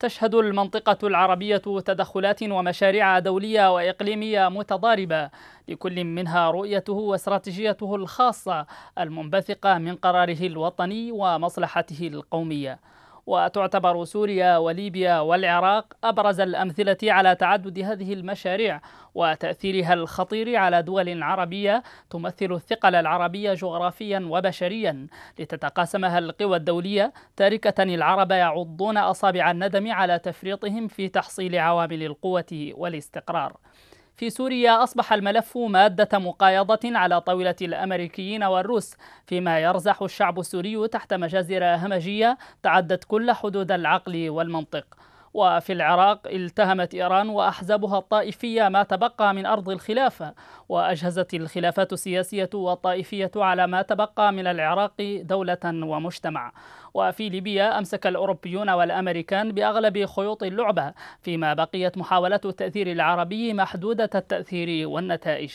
تشهد المنطقة العربية تدخلات ومشاريع دولية وإقليمية متضاربة لكل منها رؤيته واستراتيجيته الخاصة المنبثقة من قراره الوطني ومصلحته القومية وتعتبر سوريا وليبيا والعراق أبرز الأمثلة على تعدد هذه المشاريع وتأثيرها الخطير على دول عربية تمثل الثقل العربية جغرافيا وبشريا لتتقاسمها القوى الدولية تاركة العرب يعضون أصابع الندم على تفريطهم في تحصيل عوامل القوة والاستقرار في سوريا أصبح الملف مادة مقايضة على طاولة الأمريكيين والروس فيما يرزح الشعب السوري تحت مجازر همجية تعدت كل حدود العقل والمنطق وفي العراق التهمت إيران وأحزابها الطائفية ما تبقى من أرض الخلافة وأجهزت الخلافات السياسية والطائفية على ما تبقى من العراق دولة ومجتمع وفي ليبيا أمسك الأوروبيون والأمريكان بأغلب خيوط اللعبة فيما بقيت محاولة التأثير العربي محدودة التأثير والنتائج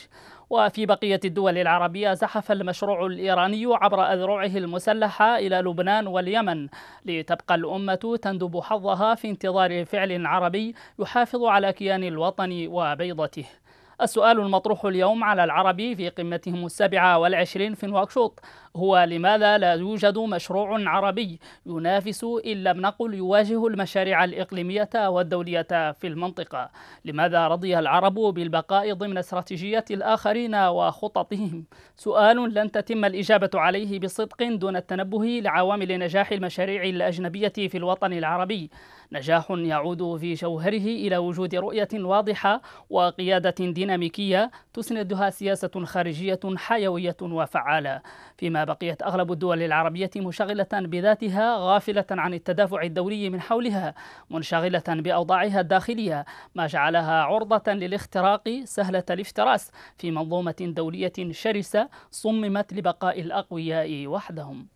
وفي بقية الدول العربية زحف المشروع الإيراني عبر أذرعه المسلحة إلى لبنان واليمن لتبقى الأمة تندب حظها في انتظار فعل عربي يحافظ على كيان الوطن وبيضته السؤال المطروح اليوم على العربي في قمتهم السابعة والعشرين في نواكشوط هو لماذا لا يوجد مشروع عربي ينافس إن لم نقل يواجه المشاريع الإقليمية والدولية في المنطقة لماذا رضي العرب بالبقاء ضمن استراتيجية الآخرين وخططهم سؤال لن تتم الإجابة عليه بصدق دون التنبه لعوامل نجاح المشاريع الأجنبية في الوطن العربي نجاح يعود في جوهره إلى وجود رؤية واضحة وقيادة ديناميكية تسندها سياسة خارجية حيوية وفعالة فيما بقيت أغلب الدول العربية مشغلة بذاتها غافلة عن التدافع الدولي من حولها منشغلة بأوضاعها الداخلية ما جعلها عرضة للاختراق سهلة الافتراس في منظومة دولية شرسة صممت لبقاء الأقوياء وحدهم